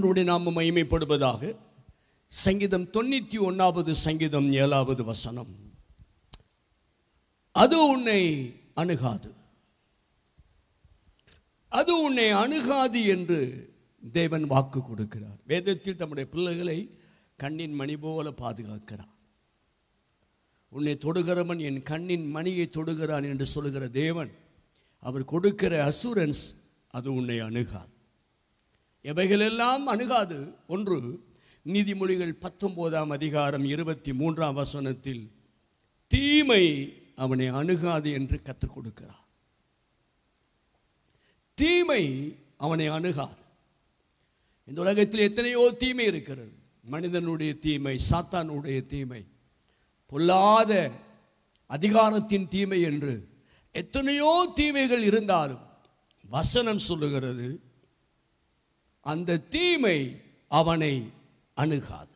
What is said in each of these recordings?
கண்டருடைய நாம மகிமைப்படுவதாக சங்கீதம் தொண்ணூத்தி ஒன்றாவது சங்கீதம் ஏழாவது வசனம் அது உன்னை அணுகாது அது உன்னை அணுகாது என்று தேவன் வாக்கு கொடுக்கிறார் வேதத்தில் தம்முடைய பிள்ளைகளை கண்ணின் மணி போல பாதுகாக்கிறார் உன்னை தொடுகிறவன் என் கண்ணின் மணியை தொடுகிறான் என்று சொல்லுகிற தேவன் அவர் கொடுக்கிற அசூரன்ஸ் அது உன்னை அணுகாது எவைகளெல்லாம் அணுகாது ஒன்று நீதிமொழிகள் பத்தொம்போதாம் அதிகாரம் இருபத்தி மூன்றாம் வசனத்தில் தீமை அவனை அணுகாது என்று கற்றுக் கொடுக்கிறார் தீமை அவனை அணுகாது இந்த உலகத்தில் எத்தனையோ தீமை இருக்கிறது மனிதனுடைய தீமை சாத்தானுடைய தீமை பொல்லாத அதிகாரத்தின் தீமை என்று எத்தனையோ தீமைகள் இருந்தாலும் வசனம் சொல்லுகிறது அந்த தீமை அவனை அணுகாது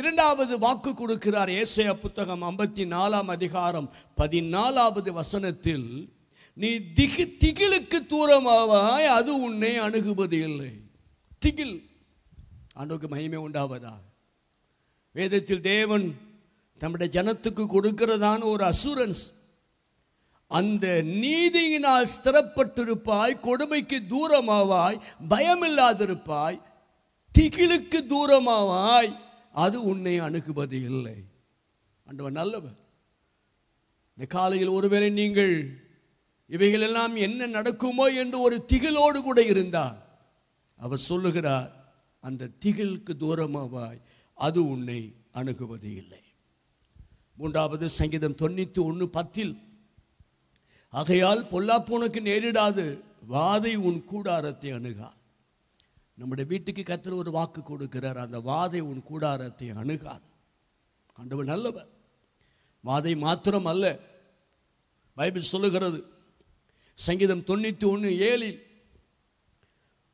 இரண்டாவது வாக்கு கொடுக்கிறார் ஏசைய புத்தகம் ஐம்பத்தி நாலாம் அதிகாரம் பதினாலாவது வசனத்தில் நீ திகு திகிலுக்கு தூரமாவாய் அது உன்னை அணுகுவது இல்லை திகில் ஆண்டோக்கு மகிமை உண்டாவதா வேதத்தில் தேவன் தம்முடைய ஜனத்துக்கு கொடுக்கிறதான ஒரு அசூரன்ஸ் அந்த நீதியினால் ஸ்திரப்பட்டிருப்பாய் கொடுமைக்கு தூரமாவாய் பயமில்லாதிருப்பாய் திகிலுக்கு தூரமாவாய் அது உன்னை அணுகுவது இல்லை அண்டவன் நல்லவர் இந்த காலையில் ஒருவேளை நீங்கள் இவைகள் எல்லாம் என்ன நடக்குமோ என்று ஒரு திகிலோடு கூட இருந்தார் அவர் சொல்லுகிறார் அந்த திகிலுக்கு தூரமாவாய் அது உன்னை அணுகுவது இல்லை மூன்றாவது சங்கீதம் தொண்ணூற்றி ஒன்று பத்தில் ஆகையால் பொல்லாப்பூனுக்கு நேரிடாது வாதை உன் கூடாரத்தை அணுகா நம்முடைய வீட்டுக்கு கத்திர ஒரு வாக்கு கொடுக்கிறார் அந்த வாதை உன் கூடாரத்தை அணுகாது ஆண்டவர் நல்லவர் வாதை மாத்திரம் அல்ல பைபிள் சொல்லுகிறது சங்கீதம் தொண்ணூற்றி ஒன்று ஏழில்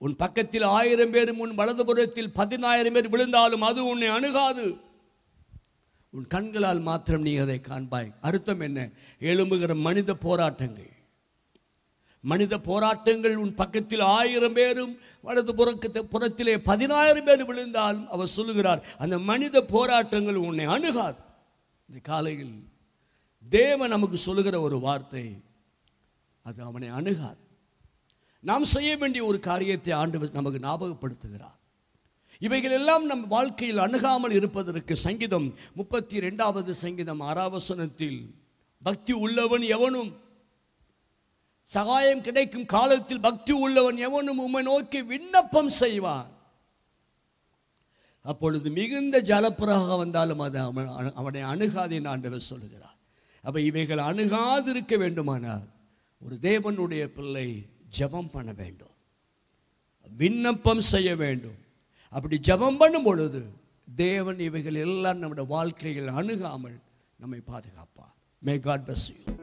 உன் பக்கத்தில் ஆயிரம் பேரும் உன் வலதுபுறத்தில் பதினாயிரம் பேர் விழுந்தாலும் அது உன்னை அணுகாது உன் கண்களால் மாத்திரம் நீ அதை காண்பாய் அர்த்தம் என்ன எழும்புகிற மனித போராட்டங்கள் மனித போராட்டங்கள் உன் பக்கத்தில் ஆயிரம் பேரும் வலது புறக்கத்து புறத்திலே பதினாயிரம் பேர் விழுந்தாலும் அவர் சொல்லுகிறார் அந்த மனித போராட்டங்கள் உன்னை அணுகாது இந்த காலையில் தேவன் நமக்கு சொல்லுகிற ஒரு வார்த்தை அது அவனை அணுகாது நாம் செய்ய வேண்டிய ஒரு காரியத்தை ஆண்டு நமக்கு ஞாபகப்படுத்துகிறார் இவைகள் எல்லாம் நம் வாழ்க்கையில் அணுகாமல் இருப்பதற்கு சங்கீதம் முப்பத்தி ரெண்டாவது சங்கீதம் ஆறாவசனத்தில் பக்தி உள்ளவன் எவனும் சகாயம் கிடைக்கும் காலத்தில் பக்தி உள்ளவன் எவனும் உம்மை நோக்கி விண்ணப்பம் செய்வான் அப்பொழுது மிகுந்த ஜலப்புறாக வந்தாலும் அது அவன் அவனை அணுகாதே நான் சொல்லுகிறார் அப்ப இவைகள் அணுகாதிருக்க வேண்டுமானால் ஒரு தேவனுடைய பிள்ளை ஜபம் பண்ண வேண்டும் விண்ணப்பம் செய்ய வேண்டும் அப்படி ஜபம் பண்ணும் பொழுது தேவன் இவைகள் எல்லாம் நம்முடைய வாழ்க்கையில் அணுகாமல் நம்மை பாதுகாப்பார் மே காட் பஸ் யூ